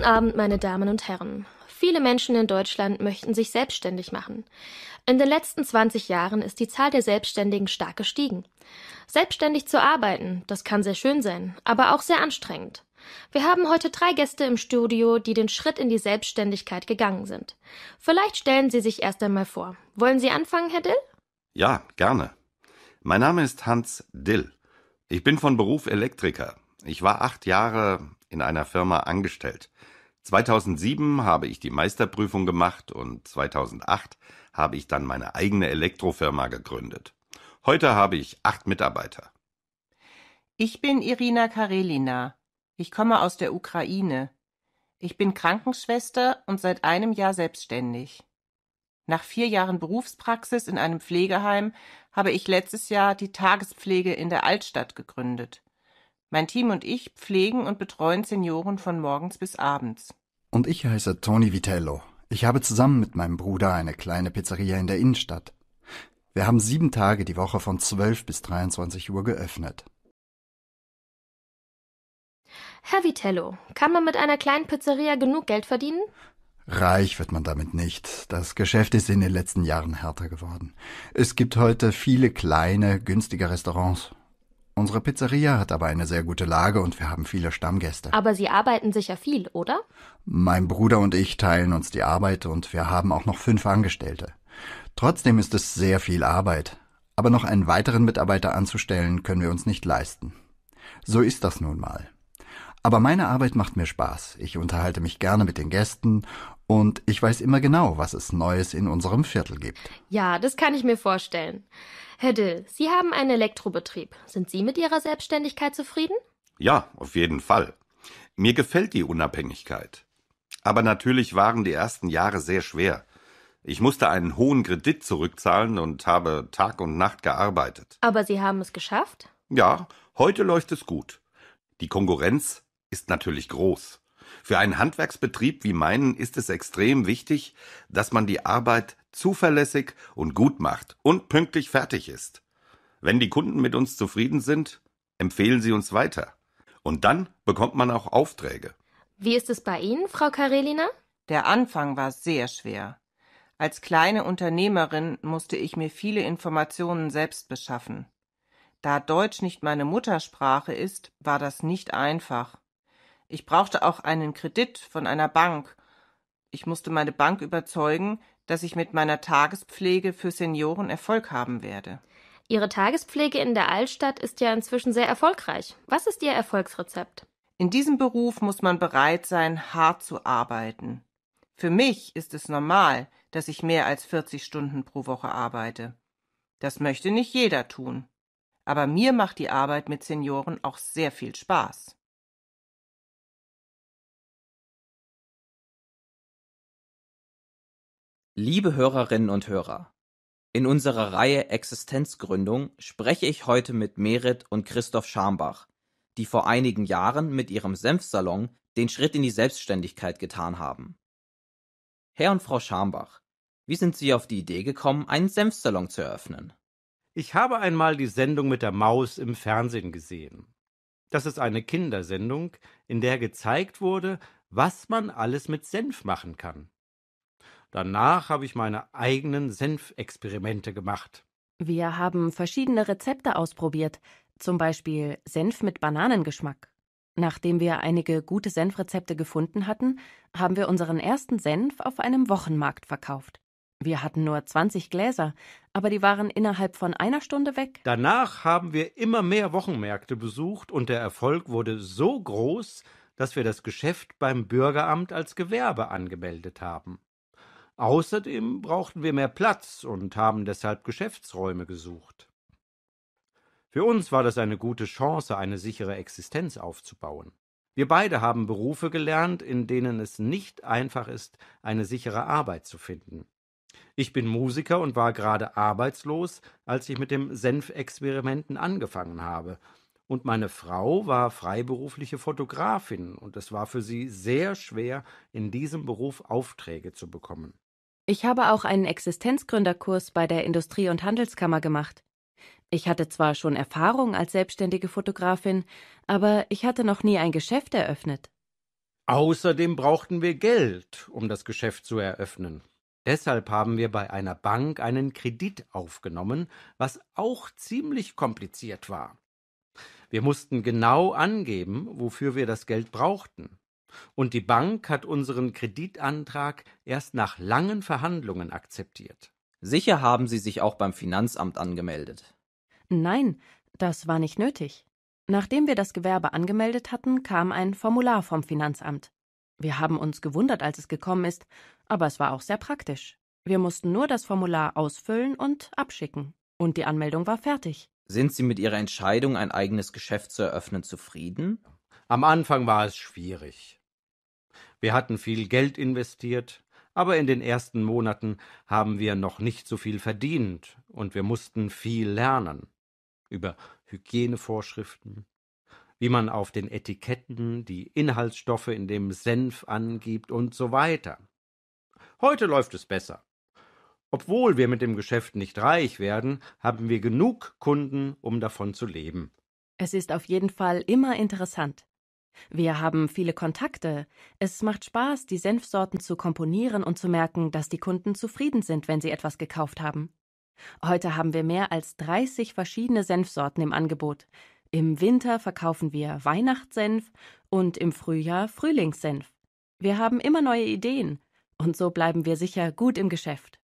Guten Abend, meine Damen und Herren. Viele Menschen in Deutschland möchten sich selbstständig machen. In den letzten 20 Jahren ist die Zahl der Selbstständigen stark gestiegen. Selbstständig zu arbeiten, das kann sehr schön sein, aber auch sehr anstrengend. Wir haben heute drei Gäste im Studio, die den Schritt in die Selbstständigkeit gegangen sind. Vielleicht stellen Sie sich erst einmal vor. Wollen Sie anfangen, Herr Dill? Ja, gerne. Mein Name ist Hans Dill. Ich bin von Beruf Elektriker. Ich war acht Jahre in einer Firma angestellt. 2007 habe ich die Meisterprüfung gemacht und 2008 habe ich dann meine eigene Elektrofirma gegründet. Heute habe ich acht Mitarbeiter. Ich bin Irina Karelina. Ich komme aus der Ukraine. Ich bin Krankenschwester und seit einem Jahr selbstständig. Nach vier Jahren Berufspraxis in einem Pflegeheim habe ich letztes Jahr die Tagespflege in der Altstadt gegründet. Mein Team und ich pflegen und betreuen Senioren von morgens bis abends. Und ich heiße Toni Vitello. Ich habe zusammen mit meinem Bruder eine kleine Pizzeria in der Innenstadt. Wir haben sieben Tage die Woche von 12 bis 23 Uhr geöffnet. Herr Vitello, kann man mit einer kleinen Pizzeria genug Geld verdienen? Reich wird man damit nicht. Das Geschäft ist in den letzten Jahren härter geworden. Es gibt heute viele kleine, günstige Restaurants. Unsere Pizzeria hat aber eine sehr gute Lage und wir haben viele Stammgäste. Aber Sie arbeiten sicher viel, oder? Mein Bruder und ich teilen uns die Arbeit und wir haben auch noch fünf Angestellte. Trotzdem ist es sehr viel Arbeit. Aber noch einen weiteren Mitarbeiter anzustellen können wir uns nicht leisten. So ist das nun mal. Aber meine Arbeit macht mir Spaß. Ich unterhalte mich gerne mit den Gästen und ich weiß immer genau, was es Neues in unserem Viertel gibt. Ja, das kann ich mir vorstellen. Herr Dill, Sie haben einen Elektrobetrieb. Sind Sie mit Ihrer Selbstständigkeit zufrieden? Ja, auf jeden Fall. Mir gefällt die Unabhängigkeit. Aber natürlich waren die ersten Jahre sehr schwer. Ich musste einen hohen Kredit zurückzahlen und habe Tag und Nacht gearbeitet. Aber Sie haben es geschafft? Ja, heute läuft es gut. Die Konkurrenz ist natürlich groß. Für einen Handwerksbetrieb wie meinen ist es extrem wichtig, dass man die Arbeit zuverlässig und gut macht und pünktlich fertig ist. Wenn die Kunden mit uns zufrieden sind, empfehlen sie uns weiter. Und dann bekommt man auch Aufträge. Wie ist es bei Ihnen, Frau Karelina? Der Anfang war sehr schwer. Als kleine Unternehmerin musste ich mir viele Informationen selbst beschaffen. Da Deutsch nicht meine Muttersprache ist, war das nicht einfach. Ich brauchte auch einen Kredit von einer Bank. Ich musste meine Bank überzeugen, dass ich mit meiner Tagespflege für Senioren Erfolg haben werde. Ihre Tagespflege in der Altstadt ist ja inzwischen sehr erfolgreich. Was ist Ihr Erfolgsrezept? In diesem Beruf muss man bereit sein, hart zu arbeiten. Für mich ist es normal, dass ich mehr als 40 Stunden pro Woche arbeite. Das möchte nicht jeder tun. Aber mir macht die Arbeit mit Senioren auch sehr viel Spaß. Liebe Hörerinnen und Hörer, in unserer Reihe Existenzgründung spreche ich heute mit Merit und Christoph Schambach, die vor einigen Jahren mit ihrem Senfsalon den Schritt in die Selbstständigkeit getan haben. Herr und Frau Schambach, wie sind Sie auf die Idee gekommen, einen Senfsalon zu eröffnen? Ich habe einmal die Sendung mit der Maus im Fernsehen gesehen. Das ist eine Kindersendung, in der gezeigt wurde, was man alles mit Senf machen kann. Danach habe ich meine eigenen Senfexperimente gemacht. Wir haben verschiedene Rezepte ausprobiert, zum Beispiel Senf mit Bananengeschmack. Nachdem wir einige gute Senfrezepte gefunden hatten, haben wir unseren ersten Senf auf einem Wochenmarkt verkauft. Wir hatten nur 20 Gläser, aber die waren innerhalb von einer Stunde weg. Danach haben wir immer mehr Wochenmärkte besucht und der Erfolg wurde so groß, dass wir das Geschäft beim Bürgeramt als Gewerbe angemeldet haben. Außerdem brauchten wir mehr Platz und haben deshalb Geschäftsräume gesucht. Für uns war das eine gute Chance, eine sichere Existenz aufzubauen. Wir beide haben Berufe gelernt, in denen es nicht einfach ist, eine sichere Arbeit zu finden. Ich bin Musiker und war gerade arbeitslos, als ich mit dem Senfexperimenten angefangen habe. Und meine Frau war freiberufliche Fotografin, und es war für sie sehr schwer, in diesem Beruf Aufträge zu bekommen. Ich habe auch einen Existenzgründerkurs bei der Industrie- und Handelskammer gemacht. Ich hatte zwar schon Erfahrung als selbstständige Fotografin, aber ich hatte noch nie ein Geschäft eröffnet. Außerdem brauchten wir Geld, um das Geschäft zu eröffnen. Deshalb haben wir bei einer Bank einen Kredit aufgenommen, was auch ziemlich kompliziert war. Wir mussten genau angeben, wofür wir das Geld brauchten. Und die Bank hat unseren Kreditantrag erst nach langen Verhandlungen akzeptiert. Sicher haben Sie sich auch beim Finanzamt angemeldet. Nein, das war nicht nötig. Nachdem wir das Gewerbe angemeldet hatten, kam ein Formular vom Finanzamt. Wir haben uns gewundert, als es gekommen ist, aber es war auch sehr praktisch. Wir mussten nur das Formular ausfüllen und abschicken. Und die Anmeldung war fertig. Sind Sie mit Ihrer Entscheidung, ein eigenes Geschäft zu eröffnen, zufrieden? Am Anfang war es schwierig. Wir hatten viel Geld investiert, aber in den ersten Monaten haben wir noch nicht so viel verdient und wir mussten viel lernen über Hygienevorschriften, wie man auf den Etiketten die Inhaltsstoffe in dem Senf angibt und so weiter. Heute läuft es besser. Obwohl wir mit dem Geschäft nicht reich werden, haben wir genug Kunden, um davon zu leben. Es ist auf jeden Fall immer interessant. Wir haben viele Kontakte. Es macht Spaß, die Senfsorten zu komponieren und zu merken, dass die Kunden zufrieden sind, wenn sie etwas gekauft haben. Heute haben wir mehr als 30 verschiedene Senfsorten im Angebot. Im Winter verkaufen wir Weihnachtssenf und im Frühjahr Frühlingssenf. Wir haben immer neue Ideen und so bleiben wir sicher gut im Geschäft.